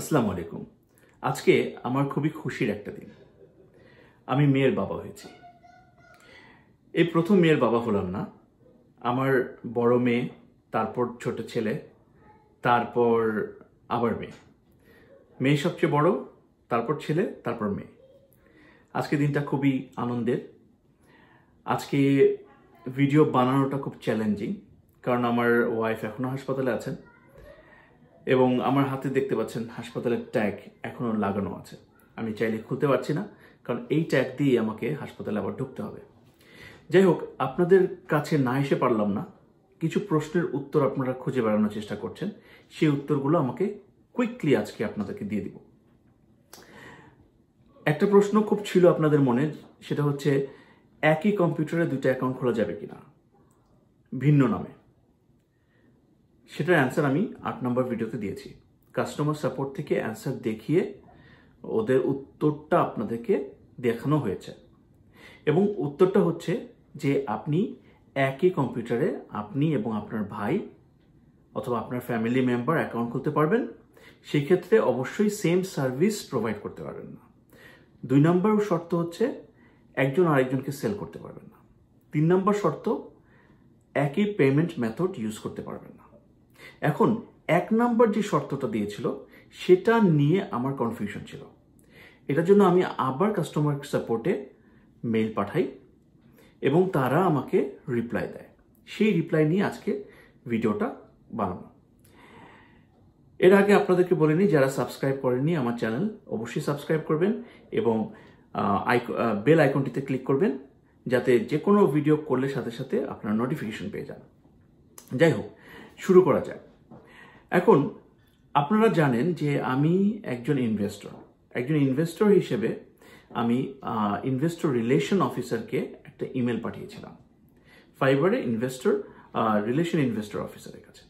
আসসালামু আলাইকুম আজকে আমার খুবই খুশির একটা দিন আমি মেয়ের বাবা হয়েছি এই প্রথম মেয়ের বাবা হলাম না আমার বড় মেয়ে তারপর ছোট ছেলে তারপর আবার মেয়ে মেয়ে সবচেয়ে বড় তারপর ছেলে তারপর মেয়ে আজকে দিনটা খুবই আনন্দের আজকে ভিডিও বানানোটা খুব চ্যালেঞ্জিং কারণ আমার ওয়াইফ এখনও হাসপাতালে আছেন এবং আমার হাতে দেখতে পাচ্ছেন হাসপাতালের ট্যাগ এখনও লাগানো আছে আমি চাইলে খুলতে পারছি না কারণ এই ট্যাগ দিয়ে আমাকে হাসপাতালে আবার ঢুকতে হবে যাই হোক আপনাদের কাছে না এসে পারলাম না কিছু প্রশ্নের উত্তর আপনারা খুঁজে বেড়ানোর চেষ্টা করছেন সেই উত্তরগুলো আমাকে কুইকলি আজকে আপনাদেরকে দিয়ে দিব একটা প্রশ্ন খুব ছিল আপনাদের মনে সেটা হচ্ছে একই কম্পিউটারে দুটো অ্যাকাউন্ট খোলা যাবে কি না ভিন্ন নামে সেটার অ্যান্সার আমি আট নম্বর ভিডিওতে দিয়েছি কাস্টমার সাপোর্ট থেকে অ্যান্সার দেখিয়ে ওদের উত্তরটা আপনাদেরকে দেখানো হয়েছে এবং উত্তরটা হচ্ছে যে আপনি একই কম্পিউটারে আপনি এবং আপনার ভাই অথবা আপনার ফ্যামিলি মেম্বার অ্যাকাউন্ট খুলতে পারবেন সেক্ষেত্রে অবশ্যই সেম সার্ভিস প্রোভাইড করতে পারবেন না দুই নম্বর শর্ত হচ্ছে একজন আরেকজনকে সেল করতে পারবেন না তিন নম্বর শর্ত একই পেমেন্ট মেথড ইউজ করতে পারবেন না এখন এক নাম্বার যে শর্তটা দিয়েছিল সেটা নিয়ে আমার কনফিউশন ছিল এটার জন্য আমি আবার কাস্টমার সাপোর্টে মেল পাঠাই এবং তারা আমাকে রিপ্লাই দেয় সেই রিপ্লাই নিয়ে আজকে ভিডিওটা বানানো এর আগে আপনাদেরকে বলে নিই যারা সাবস্ক্রাইব করেননি আমার চ্যানেল অবশ্যই সাবস্ক্রাইব করবেন এবং বেল আইকনটিতে ক্লিক করবেন যাতে যে কোনো ভিডিও করলে সাথে সাথে আপনারা নোটিফিকেশন পেয়ে যান যাই হোক শুরু করা যায় এখন আপনারা জানেন যে আমি একজন ইনভেস্টর একজন ইনভেস্টর হিসেবে আমি ইনভেস্টর রিলেশন অফিসারকে একটা ইমেল পাঠিয়েছিলাম ফাইবারে ইনভেস্টর রিলেশন ইনভেস্টর অফিসারের কাছে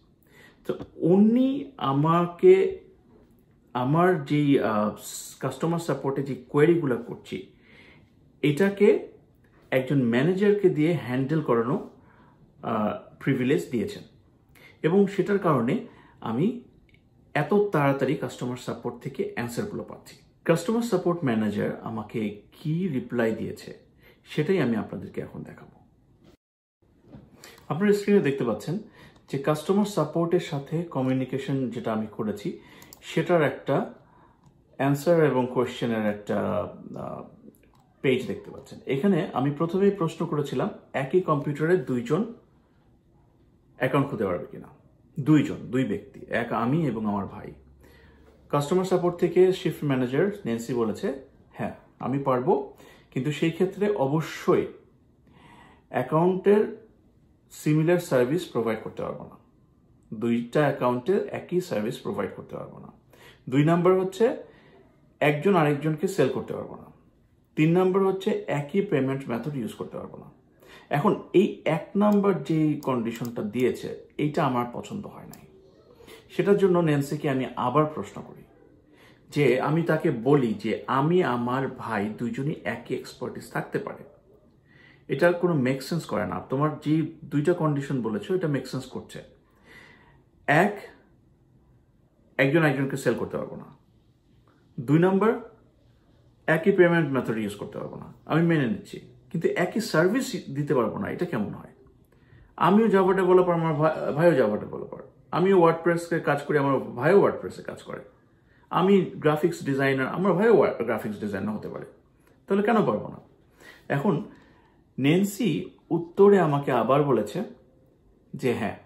তো উনি আমাকে আমার যেই কাস্টমার সাপোর্টে যে কোয়েরিগুলো করছি এটাকে একজন ম্যানেজারকে দিয়ে হ্যান্ডেল করানো প্রিভিলেজ দিয়েছেন এবং সেটার কারণে আমি এত তাড়াতাড়ি কাস্টমার সাপোর্ট থেকে অ্যান্সারগুলো পাচ্ছি কাস্টমার সাপোর্ট ম্যানেজার আমাকে কি রিপ্লাই দিয়েছে সেটাই আমি আপনাদেরকে এখন দেখাবো আপনারা স্ক্রিনে দেখতে পাচ্ছেন যে কাস্টমার সাপোর্টের সাথে কমিউনিকেশন যেটা আমি করেছি সেটার একটা অ্যান্সার এবং কোয়েশ্চেনের একটা পেজ দেখতে পাচ্ছেন এখানে আমি প্রথমেই প্রশ্ন করেছিলাম একই কম্পিউটারে দুইজন অ্যাকাউন্ট খুলতে পারবে কিনা দুইজন দুই ব্যক্তি এক আমি এবং আমার ভাই কাস্টমার সাপোর্ট থেকে শিফট ম্যানেজার নেন্সি বলেছে হ্যাঁ আমি পারবো কিন্তু সেই ক্ষেত্রে অবশ্যই অ্যাকাউন্টের সিমিলার সার্ভিস প্রোভাইড করতে পারবো না দুইটা অ্যাকাউন্টে একই সার্ভিস প্রোভাইড করতে পারবো না দুই নাম্বার হচ্ছে একজন আরেকজনকে সেল করতে পারবো না তিন নাম্বার হচ্ছে একই পেমেন্ট মেথড ইউজ করতে পারবো না এখন এই এক নাম্বার যে কন্ডিশনটা দিয়েছে এইটা আমার পছন্দ হয় নাই সেটার জন্য ন্যান্সিকে আমি আবার প্রশ্ন করি যে আমি তাকে বলি যে আমি আমার ভাই দুজনই একই এক্সপার্টিস থাকতে পারে এটা কোনো মেক সেন্স করে না তোমার যে দুইটা কন্ডিশন বলেছো এটা মেক সেন্স করছে এক একজন একজনকে সেল করতে পারবো না দুই নম্বর একই পেমেন্ট মেথড ইউজ করতে পারবো না আমি মেনে নিচ্ছি কিন্তু একই সার্ভিস দিতে পারবো না এটা কেমন হয় আমিও জাভা ডেভেলপার আমার ভাইও জাভা ডেভেলপার আমিও ওয়ার্ড প্রেসকে কাজ করি আমার ভাইও ওয়ার্ড প্রেসে কাজ করে আমি গ্রাফিক্স ডিজাইনার আমার ভাইও গ্রাফিক্স ডিজাইনার হতে পারে তাহলে কেন পারবো না এখন নেন্সি উত্তরে আমাকে আবার বলেছে যে হ্যাঁ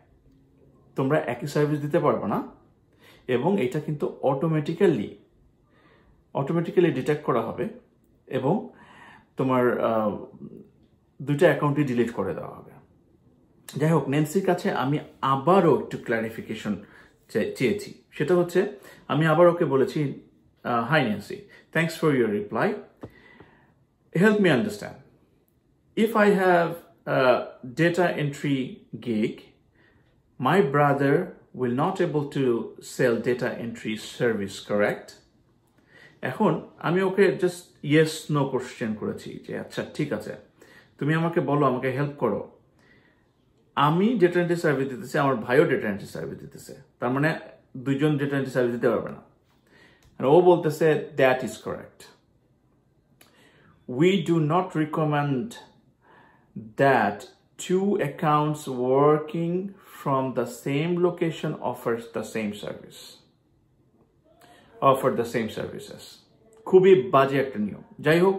তোমরা একই সার্ভিস দিতে পারবো না এবং এটা কিন্তু অটোমেটিক্যালি অটোমেটিক্যালি ডিটেক্ট করা হবে এবং তোমার দুটো অ্যাকাউন্টই ডিলিট করে দেওয়া হবে যাই হোক নেন্সির কাছে আমি আবারও একটু ক্ল্যারিফিকেশন চেয়েছি সেটা হচ্ছে আমি আবার ওকে বলেছি hi Nancy thanks for your reply help me understand if I have data entry entry my brother will not able to sell data entry service correct এখন আমি ওকে জাস্ট ইয়েস নো কোশ্চেন করেছি যে আচ্ছা ঠিক আছে তুমি আমাকে বলো আমাকে হেল্প করো আমি ডেটা এন্ট্রি সার্ভিস দিতেছি আমার ভাইও ডেটা এন্ট্রি সার্ভিস দিতেছে তার মানে দুইজন ডেটা এন্ট্রি সার্ভিস দিতে পারবে না আর ও বলতেছে that is correct we do not recommend that to accounts working from the same location offers the same service offer the same services খুবই বাজে একটা নিয়ম যাই হোক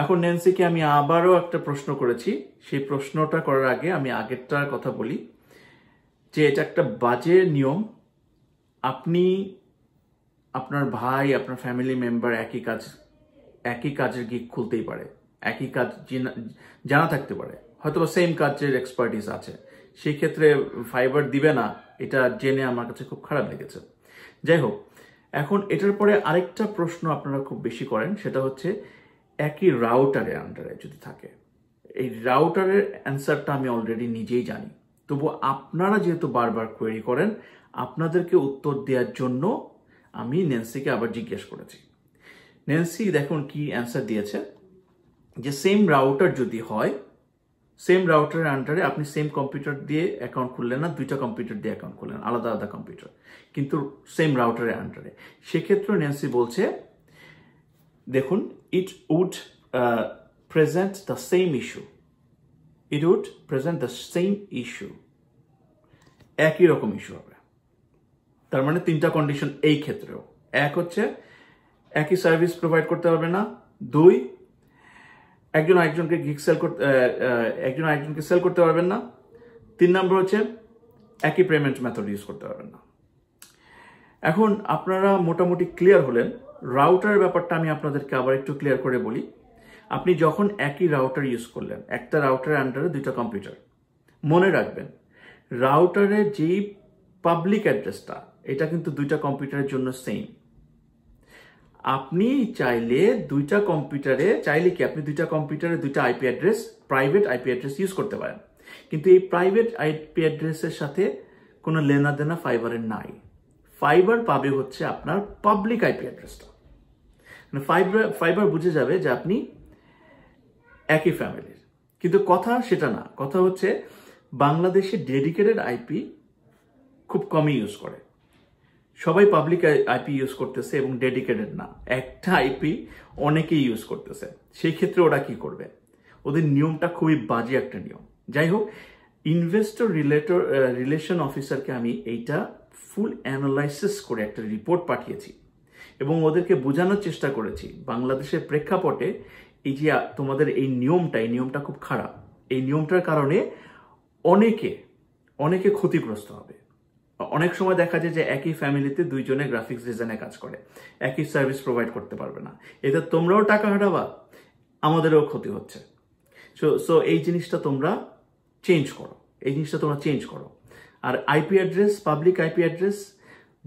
এখন ন্যান্সিকে আমি আবারও একটা প্রশ্ন করেছি সেই প্রশ্নটা করার আগে আমি আগেরটার কথা বলি যে এটা একটা বাজে নিয়ম আপনি আপনার ভাই আপনার ফ্যামিলি মেম্বার একই কাজ একই কাজের গিক খুলতেই পারে একই কাজ জানা থাকতে পারে হয়তো সেম কাজের এক্সপার্টিস আছে সেই ক্ষেত্রে ফাইবার দিবে না এটা জেনে আমার কাছে খুব খারাপ লেগেছে যাই হোক এখন এটার পরে আরেকটা প্রশ্ন আপনারা খুব বেশি করেন সেটা হচ্ছে একই রাউটারের আন্ডারে যদি থাকে এই রাউটারের অ্যান্সারটা আমি অলরেডি নিজেই জানি তবু আপনারা যেহেতু বারবার কোয়েরি করেন আপনাদেরকে উত্তর দেওয়ার জন্য আমি নেন্সিকে আবার জিজ্ঞেস করেছি নেন্সি দেখুন কি অ্যান্সার দিয়েছে যে সেম রাউটার যদি হয় সেম রাউটারের আন্ডারে আপনি সেম কম্পিউটার দিয়ে অ্যাকাউন্ট খুললেন না দুইটা কম্পিউটার দিয়ে অ্যাকাউন্ট খুললেন আলাদা আলাদা কম্পিউটার কিন্তু সেম রাউটারের আন্ডারে সেক্ষেত্রে ন্যান্সি বলছে দেখুন it would present the same issue it would present the same issue একই রকম ইস্যু হবে তার মানে তিনটা কন্ডিশন এই ক্ষেত্রেও এক হচ্ছে একই সার্ভিস প্রোভাইড করতে পারবে না দুই একজন আরেকজনকে গিক সেল করতে একজন আরেকজনকে সেল করতে পারবেন না তিন নম্বর হচ্ছে একই পেমেন্ট মেথড ইউজ করতে পারবেন না এখন আপনারা মোটামুটি ক্লিয়ার হলেন রাউটারের ব্যাপারটা আমি আপনাদেরকে আবার একটু ক্লিয়ার করে বলি আপনি যখন একই রাউটার ইউজ করলেন একটা রাউটারের আন্ডারে দুইটা কম্পিউটার মনে রাখবেন রাউটারের যেই পাবলিক অ্যাড্রেসটা এটা কিন্তু দুইটা কম্পিউটারের জন্য সেম আপনি চাইলে দুইটা কম্পিউটারে চাইলে কি আপনি দুইটা কম্পিউটারে দুইটা IP address private IP address use করতে পারেন কিন্তু এই প্রাইভেট আইপি অ্যাড্রেসের সাথে কোনো লেনা দেনা ফাইবারের নাই ফাইবার পাবে হচ্ছে আপনার পাবলিক আইপি অ্যাড্রেসটা মানে ফাইবার ফাইবার বুঝে যাবে যে আপনি একই ফ্যামিলির কিন্তু কথা সেটা না কথা হচ্ছে বাংলাদেশে ডেডিকেটেড আইপি খুব কমই ইউজ করে সবাই পাবলিক আইপি ইউজ করতেছে এবং ডেডিকেটেড না একটা আইপি অনেকেই ইউজ করতেছে সেই ক্ষেত্রে ওরা কি করবে ওদের নিয়মটা খুবই বাজে একটা নিয়ম যাই হোক ইনভেস্টর রিলেটর রিলেশন অফিসারকে আমি এইটা ফুল অ্যানালাইসিস করে একটা রিপোর্ট পাঠিয়েছি এবং ওদেরকে বোঝানোর চেষ্টা করেছি বাংলাদেশের প্রেক্ষাপটে এই যে তোমাদের এই নিয়মটা এই নিয়মটা খুব খারাপ এই নিয়মটার কারণে অনেকে অনেকে ক্ষতিগ্রস্ত হবে অনেক সময় দেখা যায় যে একই ফ্যামিলিতে দুইজনে গ্রাফিক্স ডিজাইনে কাজ করে একই সার্ভিস প্রোভাইড করতে পারবে না এতে তোমরাও টাকা হারাবা আমাদেরও ক্ষতি হচ্ছে সো সো এই জিনিসটা তোমরা চেঞ্জ করো এই জিনিসটা তোমরা চেঞ্জ করো আর IP address public IP address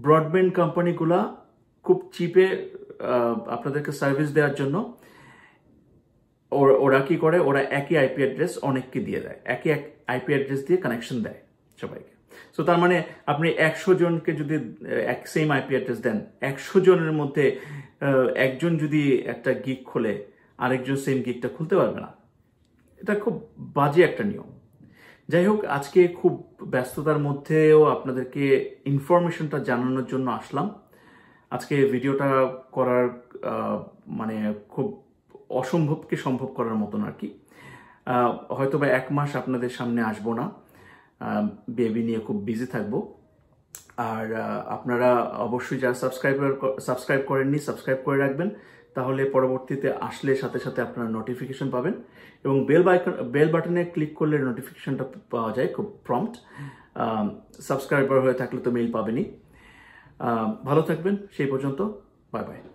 broadband কোম্পানিগুলা খুব চিপে আপনাদেরকে সার্ভিস দেওয়ার জন্য ওরা কি করে ওরা একই আইপি অ্যাড্রেস অনেককে দিয়ে দেয় একই আইপি অ্যাড্রেস দিয়ে কানেকশন দেয় সবাইকে সো তার মানে আপনি একশো জনকে যদি এক সেম আইপি অ্যাড্রেস দেন একশো জনের মধ্যে একজন যদি একটা গিক খোলে আরেকজন সেম গিকটা খুলতে পারবে না এটা খুব বাজে একটা নিয়ম যাই হোক আজকে খুব ব্যস্ততার মধ্যেও আপনাদেরকে ইনফরমেশনটা জানানোর জন্য আসলাম আজকে ভিডিওটা করার মানে খুব অসম্ভবকে সম্ভব করার মতন আর কি হয়তো বা এক মাস আপনাদের সামনে আসবো না বেবি নিয়ে খুব বিজি থাকবো আর আপনারা অবশ্যই যারা সাবস্ক্রাইবার সাবস্ক্রাইব করেননি সাবস্ক্রাইব করে রাখবেন তাহলে পরবর্তীতে আসলে সাথে সাথে আপনারা নোটিফিকেশন পাবেন এবং বেল বাইকন বেল বাটনে ক্লিক করলে নোটিফিকেশনটা পাওয়া যায় খুব প্রম্পট সাবস্ক্রাইবার হয়ে থাকলে তো মেইল পাবেনি ভালো থাকবেন সেই পর্যন্ত বাই বাই